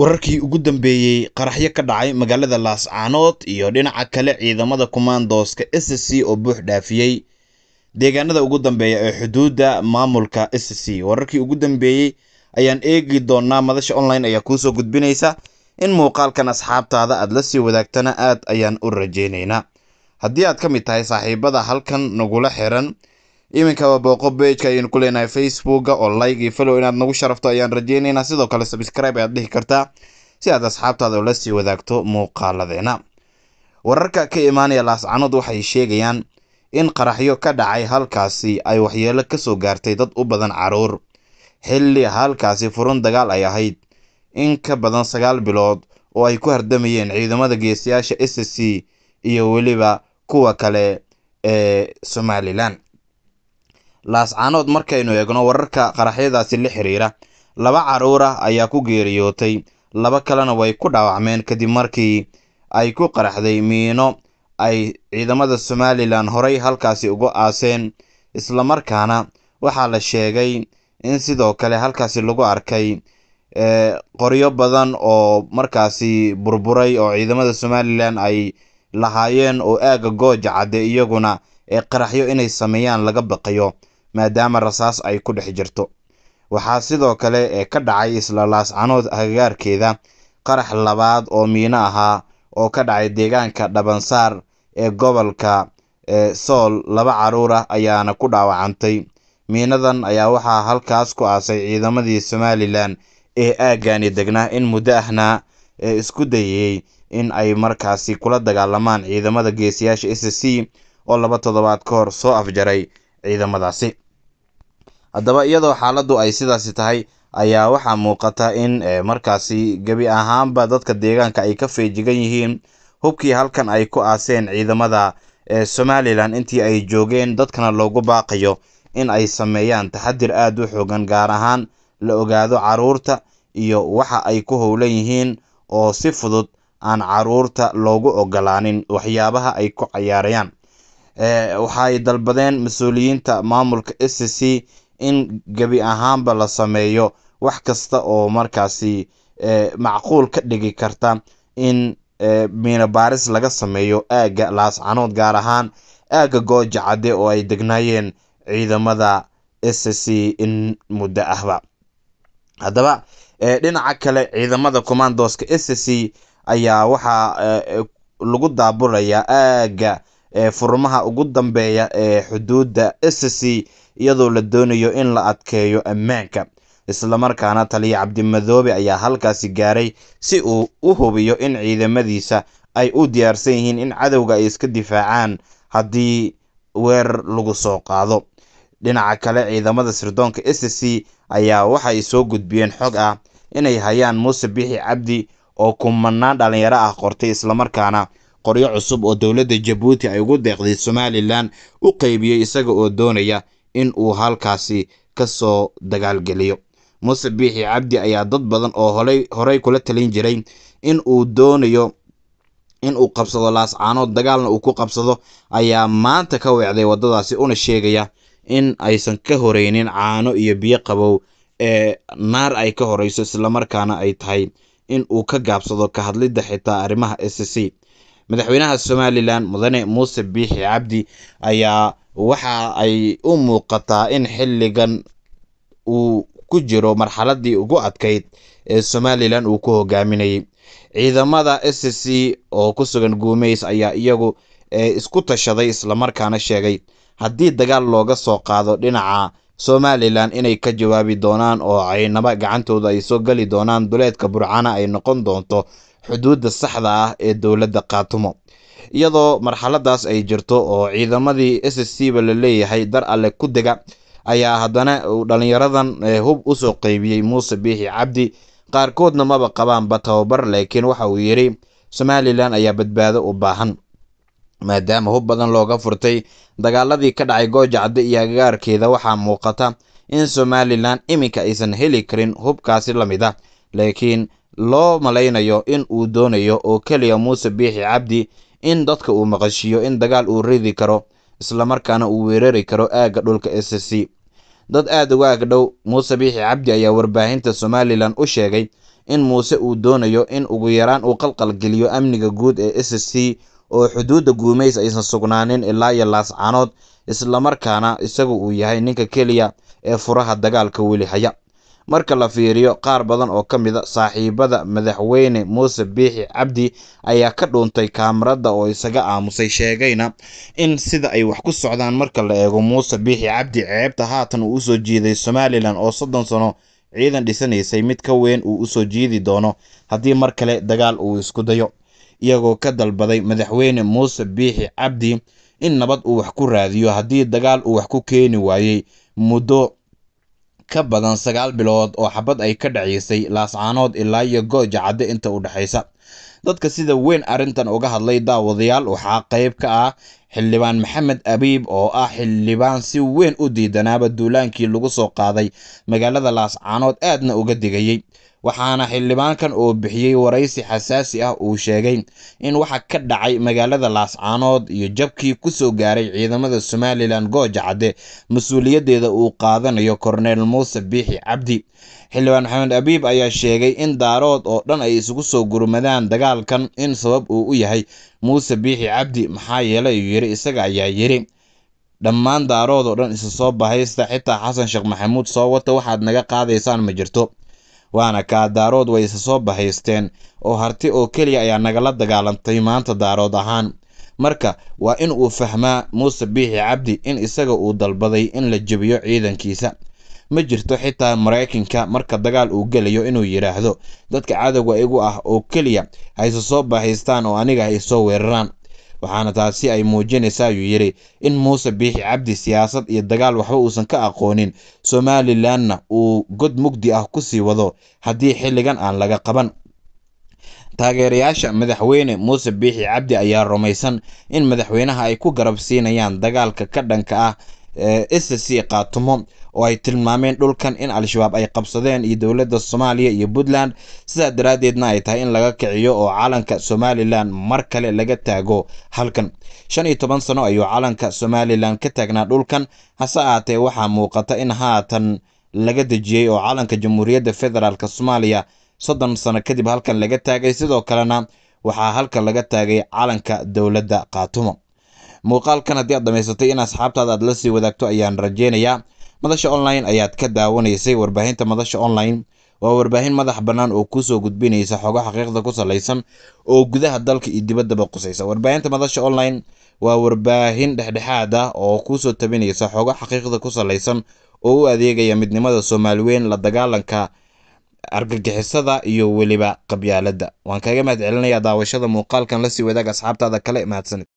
wararkii ugu dambeeyey qaraxyo ka dhacay magaalada laascaanood iyo dhinaca kale ciidamada kumaandooska s c oo buux dhaafiyey deegaanada ugu dambeeya ee xuduudda maamulka s c wararkii ugu dambeeyey ayaan eegi doonaa madasha online ayaa kuu soo gudbinaysa in muuqaalkan asxaabtaada aad la sii wadaagtana aad ayaan u rajaynaynaa haddii aad ka mid tahay saaxiibada halkan nagula xiran iminkaba booqo bejka ayaynu ku leenahay facebooka oo like iyo fellow inaad nagu sharafto ayaan rajaynaynaa sidoo kale subscribe ayaad dhihi kartaa si aad asxaabtaada ula sii wadaagto muuqaaladeena wararka ka imaanaya laascanood waxay sheegayaan in qaraxyo ka dhacay halkaasi ay waxyeelo kasoo gaartay dad u badan caruur xilli halkaasi furun dagaal ay ahayd in ka badan sagaal bilood oo ay ku hardamayeen ciidamada geesayaasha s c iyo weliba kuwa kale ee somalilan laascaanood markaynu eegno wararka qaraxyadaasi la xiriira laba carruur ah ayaa ku geeriyootay laba kalena way ku dhaawacmeen kadib markii ay ku qaraxday miino ay ciidamada somalilan horey halkaasi uga aaseen islamarkaana waxaa la sheegay in sidoo kale halkaasi lagu arkay eh, qoryo badan oo markaasi burburay oo ciidamada somalilan ay lahaayeen oo aaga gooja cadde iyaguna ee eh, qaraxyo inay sameeyaan laga baqayo maadaama rasaas ay ku dhex jirto waxaa sidoo kale ka dhacay isla laascanood agagaarkeeda qarax labaad oo miino ahaa oo ka dhacay deegaanka dhabansaar ee gobolka sool laba caruur ah ayaana ku dhaawacantay miinadan ayaa waxaa halkaas ku aasay ciidamadii somalilan ee aaggaani degnaa in muddo ahna isku dayay in ay markaasi kula dagaalamaan ciidamada geesiyaasha s c oo laba toddobaad ka hor soo afjaray ciidamadaasi haddaba iyadoo xaaladdu ay sidaasi tahay ayaa waxaa muuqata in eh, markaasi gebi ahaanba dadka deegaanka ay ka feejigan yihiin hubkii halkan ay ku aaseen ciidamada ee eh, somalilan intii ay joogeen dadkana loogu baaqayo in ay sameeyaan taxadir aad u xoogan gaar ahaan la ogaado caruurta iyo waxa ay ku howlan yihiin oo si fudud aan caruurta loogu ogolaanin waxyaabaha ay ku cayaarayaan Eh, waxa dalbadeen mas-uuliyiinta maamulka s c in gebi ahaanba la sameeyo wax kasta oo markaasi eh, macquul ka dhigi karta in eh, miinabaaris laga sameeyo aagga laascanood gaar ahaan aagga gooja cadde oo ay degnaayeen ciidamada s c in muddo ahba haddaba dhinaca kale ciidamada commandooska s c ayaa waxaa lagu daaburayaa aagga ee furmaha ugu dambeeya ee xuduudda s c iyadoo la doonayo in la adkeeyo ammaanka islamarkaana taliya cabdimadoobe ayaa halkaasi gaaray si uu u hubiyo in ciidamadiisa ay u diyaarsan yihiin in cadowga ay iska difaacaan haddii weerar lagu soo qaado dhinaca kale ciidamada sirdoonka sc ayaa waxay soo gudbiyeen xog ah inay hayaan muuse bixi cabdi oo kumanaan dhallinyaro ah qortay islamarkaana qoryo cusub oo dowladda jabuuti ay ugu deeqday somalilan u qeybiyey isaga oo doonaya in uu halkaasi ka soo dagaalgeliyo muuse biixi cabdi ayaa dad badan oo holay horey kula talin jiray in uu doonayo in uu qabsado laascaanood dagaalna uu ku qabsado ayaa maanta ka weecday waddadaasi una sheegaya in aysan ka horeynin caano iyo biyo qabow ee naar ay ka horeyso islamarkaana ay tahay in uu ka gaabsado ka hadlidda xitaa arrimaha s c madaxweynaha somalilan mudane muuse biixi cabdi ayaa waxa ay u muuqataa in xilligan uu ku jiro marxaladii ugu adkayd ee somalilan uu ku hogaaminayay ciidamada s c oo ku sugan guumeys ayaa iyagu ee isku tashaday islamarkaana sheegay haddii dagaal looga soo qaado dhinaca somalilan inay ka jawaabi doonaan oo caynaba gacantooda ay soo geli doonaan duleedka burcana ay noqon doonto xuduudda saxda ah ee dowladda qaatumo iyadoo marxaladaas ay jirto oo ciidamadii s s c ba la leeyahay dar alle ku dega ayaa haddana dhallinyaradan eh, hub usoo qeybiyey muuse biixi cabdi qaarkoodna maba qabaanba tababar laakiin waxa uu yidhi somalilan ayaa badbaado u baahan maadaama hub badan looga furtay dagaaladii ka dhacay goojacadde iyo agagaarkeeda waxaa muuqata in somalilan iminka aysan heli karin hubkaasi la mid a ah, laakiin loo malaynayo in uu doonayo oo keliya muuse biixi cabdi in dadka uu maqashiiyo in dagaal uu ridi karo islamarkaana uu weerari karo aagga dhulka s c dad aad uga agdhow muuse biixi cabdi ayaa warbaahinta somalilan u sheegay in muuse uu doonayo in ugu yaraan uu qalqal geliyo amniga guud ee s c oo xuduudda guumays aysan sugnaanin ilaa iyo laascanood islamarkaana isagu uu yahay ninka keliya ee furaha dagaalka weli haya marka la fiiriyo qaar badan oo ka mida ah saaxiibada madaxweyne muuse biixi cabdi ayaa ka dhuuntay kaamaradda oo isaga aamusay sheegayna in sida ay wax ku socdaan marka la eego muuse biixi cabdi ceebta haatan uu usoo jiiday somalilan oo soddon sano ciidan dhisanaysay mid ka weyn uu usoo jiidi doono haddii mar kale dagaal uu isku dayo iyagoo ka dalbaday madaxweyne muuse biixi cabdi in nabad uu wax ku raadiyo haddii dagaal uu wax ku keeni waayey muddo ka badan sagaal bilood oo xabad ay ka dhaceysay laascaanood ilaa iyo gooja cadde inta u dhexaysa dadka sida weyn arrintan uga hadlay daawadayaal waxaa qayb ka ah xildhibaan maxamed abiib oo ah xildhibaan si weyn u diidanaaba duulaankii lagu soo qaaday magaalada laascaanood aadna uga digayey waxaana xildhibaankan uu bixiyey waraysi xasaasi ah uu sheegay in waxa ka dhacay magaalada laascaanood iyo jabkii ku soo gaaray ciidamada somalilan gooja cadde mas-uuliyaddeeda uu qaadanayo korneyl muuse biixi cabdi xildhibaan maxamed abiib ayaa sheegay in daarood oo dhan ay isugu soo gurmadaan dagaalkan in sabab uu u yahay muuse biixi cabdi maxaa yeele ayuu yidhi isaga ayaa yidhi dhammaan daarood oo dhan isu soo bahaysta xitaa xasan sheekh maxamuud soo wata waxaad naga qaadaysaan ma jirto waana kaa daarood way isa soo bahaysteen oo harti oo keliya ayaa nagala dagaalantay maanta daarood ahaan marka waa in uu fahmaa muuse biixi cabdi in isaga uu dalbaday in la jebiyo ciidankiisa ma jirto xitaa maraykanka marka dagaal uu gelayo inuu yidhaahdo dadka cadowga igu ah oo keliya hayse soo baahaystaan oo aniga hay soo weeraraan waxaana taasi ay muujinaysaa ayuu yidhi in muuse biixi cabdi siyaasad iyo dagaal waxba uusan ka aqoonin somalilanna uu god mugdi ah ku sii wado haddii xilligan aan laga qaban taageerayaasha madaxweyne muuse biixi cabdi ayaa rumaysan in madaxweynaha ay ku garab siinayaan dagaalka ka dhanka ah ee c qaatumo oo ay tilmaameen dhulkan in al-shabaab ay qabsadeen iyo dowladda soomaaliya iyo puntland sidaa daraaddeedna ay tahay in laga kiciyo oo calanka somalilan mar kale laga taago halkan shan iyo toban sano ayuu calanka somalilan ka taagnaa dhulkan hase ahaatee waxaa muuqata in haatan laga dejiyey oo calanka jamhuuriyadda federaalk soomaaliya soddon sano kadib halkan laga taagay sidoo kalena waxaa halkan laga taagay calanka dowladda khaatumo muuqaalkan haddii aad dhamaysatay in asxaabtaada aad la sii wadaagto ayaan rajeynayaa madasha online ayaad ka daawanaysay warbaahinta madasha online waa warbaahin madax bannaan oo kuusoo gudbinaysa xogo xaqiiqda ku salaysan oo gudaha dalka iyo dibaddaba qusaysa warbaahinta madasha online waa warbaahin dhexdhexaad ah oo kuusoo tabinaysa xogo xaqiiqda ku salaysan oo u adeegaya midnimada soomaaliweyn la dagaalanka argagixisada iyo weliba qabyaaladda waan kaaga mahad celinayaa daawashada muuqaalkan lasii wadaag asxaabtaada kale mahadsanid